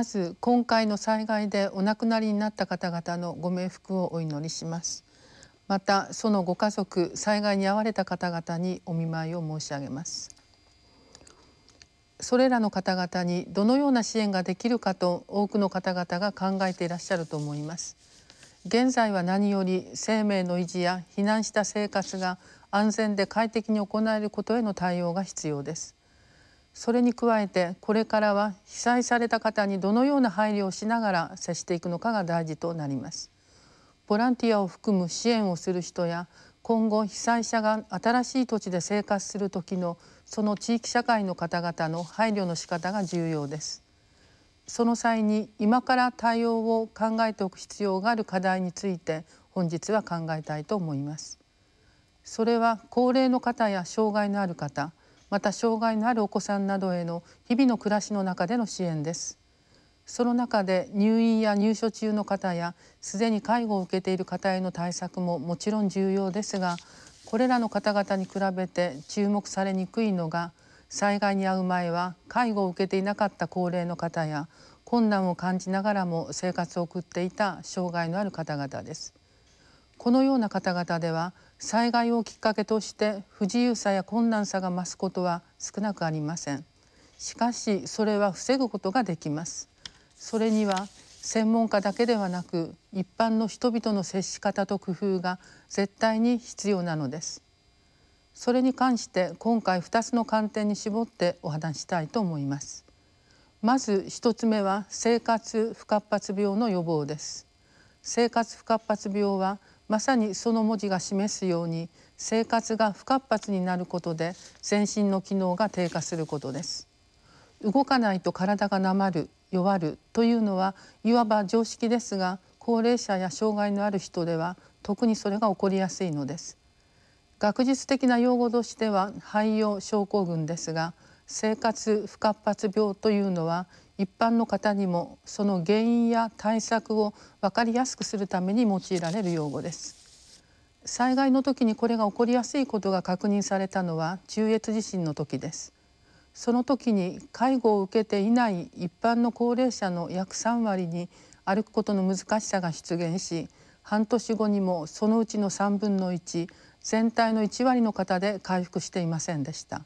まず今回の災害でお亡くなりになった方々のご冥福をお祈りしますまたそのご家族災害に遭われた方々にお見舞いを申し上げますそれらの方々にどのような支援ができるかと多くの方々が考えていらっしゃると思います現在は何より生命の維持や避難した生活が安全で快適に行えることへの対応が必要ですそれに加えてこれからは被災された方にどのような配慮をしながら接していくのかが大事となりますボランティアを含む支援をする人や今後被災者が新しい土地で生活する時のその地域社会の方々の配慮の仕方が重要ですその際に今から対応を考えておく必要がある課題について本日は考えたいと思いますそれは高齢の方や障害のある方また障害のあるお子さんなどへの日々の暮らしの中での支援ですその中で入院や入所中の方やすでに介護を受けている方への対策ももちろん重要ですがこれらの方々に比べて注目されにくいのが災害に遭う前は介護を受けていなかった高齢の方や困難を感じながらも生活を送っていた障害のある方々です。このような方々では災害をきっかけとして不自由さや困難さが増すことは少なくありませんしかしそれは防ぐことができますそれには専門家だけではなく一般の人々の接し方と工夫が絶対に必要なのですそれに関して今回2つの観点に絞ってお話したいと思いますまず1つ目は生活不活発病の予防です生活不活発病はまさにその文字が示すように生活が不活発になることで全身の機能が低下することです動かないと体がなまる弱るというのはいわば常識ですが高齢者や障害のある人では特にそれが起こりやすいのです学術的な用語としては肺用症候群ですが生活不活発病というのは一般の方にもその原因や対策を分かりやすくするために用いられる用語です災害の時にこれが起こりやすいことが確認されたのは中越地震の時ですその時に介護を受けていない一般の高齢者の約3割に歩くことの難しさが出現し半年後にもそのうちの3分の1全体の1割の方で回復していませんでした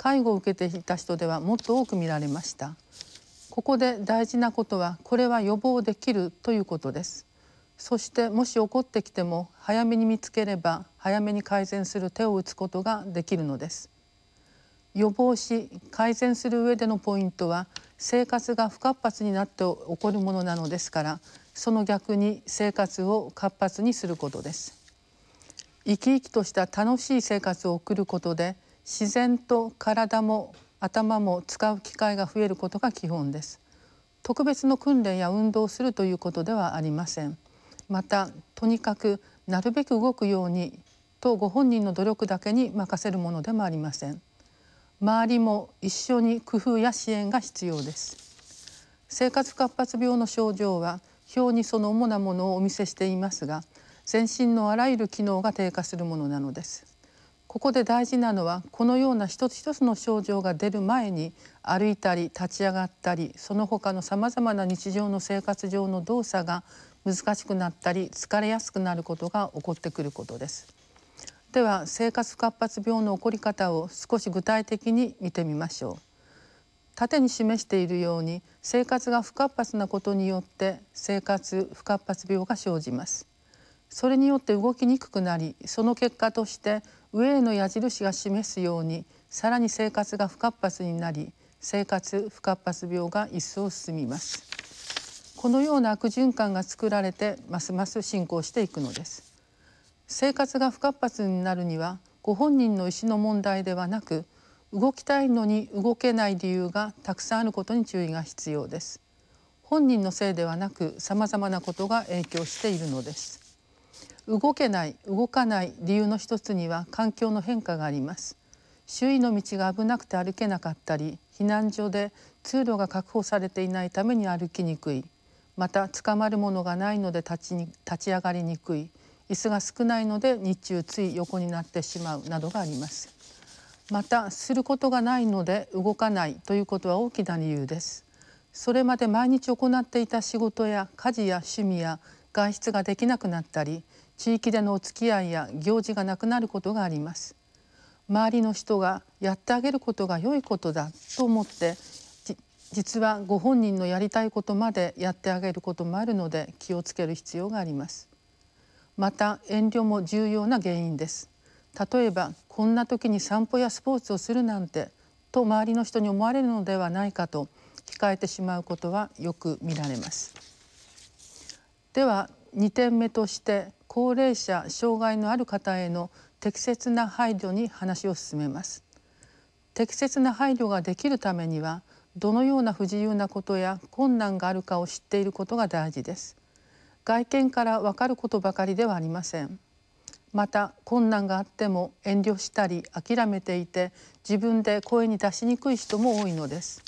介護を受けていた人ではもっと多く見られましたここで大事なことはこれは予防できるということですそしてもし起こってきても早めに見つければ早めに改善する手を打つことができるのです予防し改善する上でのポイントは生活が不活発になって起こるものなのですからその逆に生活を活発にすることです生き生きとした楽しい生活を送ることで自然と体も頭も使う機会が増えることが基本です特別の訓練や運動をするということではありませんまたとにかくなるべく動くようにとご本人の努力だけに任せるものでもありません周りも一緒に工夫や支援が必要です生活活発病の症状は表にその主なものをお見せしていますが全身のあらゆる機能が低下するものなのですここで大事なのはこのような一つ一つの症状が出る前に歩いたり立ち上がったりその他のさまざまな日常の生活上の動作が難しくなったり疲れやすくなることが起こってくることです。では生活活発病の起こり方を少し具体的に見てみましょう。縦に示しているように生活が不活発なことによって生活不活発病が生じます。それによって動きにくくなりその結果として上への矢印が示すようにさらに生活が不活発になり生活不活発病が一層進みますこのような悪循環が作られてますます進行していくのです生活が不活発になるにはご本人の意思の問題ではなく動きたいのに動けない理由がたくさんあることに注意が必要です本人のせいではなく様々なことが影響しているのです動けない動かない理由の一つには環境の変化があります周囲の道が危なくて歩けなかったり避難所で通路が確保されていないために歩きにくいまた捕まるものがないので立ちに立ち上がりにくい椅子が少ないので日中つい横になってしまうなどがありますまたすることがないので動かないということは大きな理由ですそれまで毎日行っていた仕事や家事や趣味や外出ができなくなったり地域でのお付き合いや行事がなくなることがあります周りの人がやってあげることが良いことだと思って実はご本人のやりたいことまでやってあげることもあるので気をつける必要がありますまた遠慮も重要な原因です例えばこんな時に散歩やスポーツをするなんてと周りの人に思われるのではないかと控えてしまうことはよく見られますでは2点目として高齢者障害のある方への適切な配慮に話を進めます適切な配慮ができるためにはどのような不自由なことや困難があるかを知っていることが大事です外見からわかることばかりではありませんまた困難があっても遠慮したり諦めていて自分で声に出しにくい人も多いのです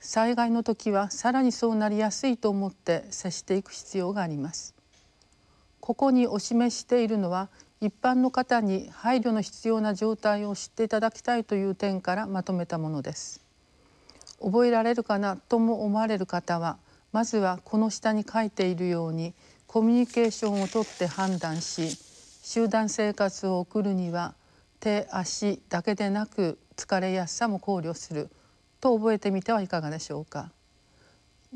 災害の時はさらにそうなりやすいと思って接していく必要があります。ここにお示しているのは一般の方に配慮の必要な状態を知っていただきたいという点からまとめたものです。覚えられるかなとも思われる方はまずはこの下に書いているようにコミュニケーションをとって判断し集団生活を送るには手足だけでなく疲れやすさも考慮すると覚えてみてはいかがでしょうか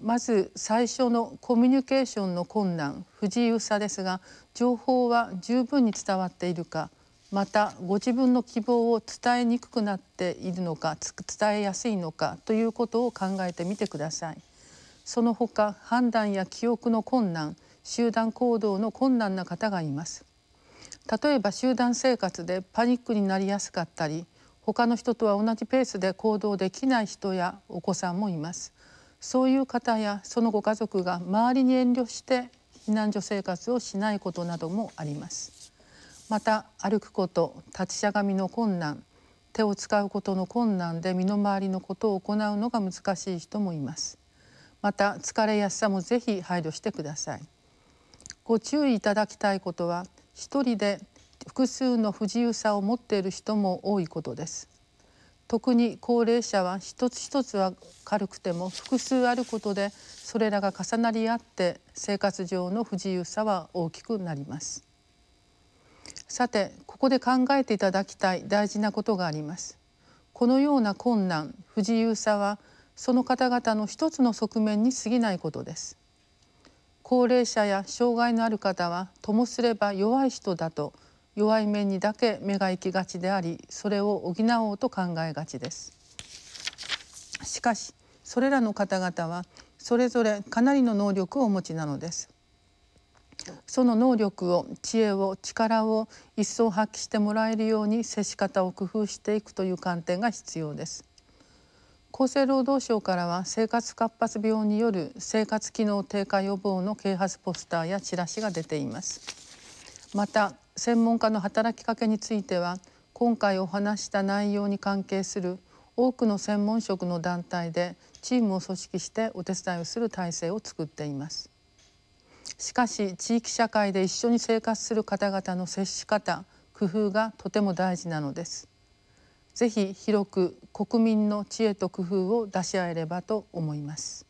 まず最初のコミュニケーションの困難不自由さですが情報は十分に伝わっているかまたご自分の希望を伝えにくくなっているのか伝えやすいのかということを考えてみてくださいその他判断や記憶の困難集団行動の困難な方がいます例えば集団生活でパニックになりやすかったり他の人とは同じペースで行動できない人やお子さんもいますそういう方やそのご家族が周りに遠慮して避難所生活をしないことなどもありますまた歩くこと立ちしゃがみの困難手を使うことの困難で身の回りのことを行うのが難しい人もいますまた疲れやすさもぜひ配慮してくださいご注意いただきたいことは一人で複数の不自由さを持っている人も多いことです特に高齢者は一つ一つは軽くても複数あることでそれらが重なり合って生活上の不自由さは大きくなりますさてここで考えていただきたい大事なことがありますこのような困難不自由さはその方々の一つの側面に過ぎないことです高齢者や障害のある方はともすれば弱い人だと弱い面にだけ目が行きがちでありそれを補おうと考えがちですしかしそれらの方々はそれぞれかなりの能力をお持ちなのですその能力を知恵を力を一層発揮してもらえるように接し方を工夫していくという観点が必要です厚生労働省からは生活活発病による生活機能低下予防の啓発ポスターやチラシが出ていますまた専門家の働きかけについては今回お話した内容に関係する多くの専門職の団体でチームを組織してお手伝いをする体制を作っています。しかし地域社会で一緒に生活する方々の接し方工夫がとても大事なのです。ぜひ広く国民の知恵と工夫を出し合えればと思います。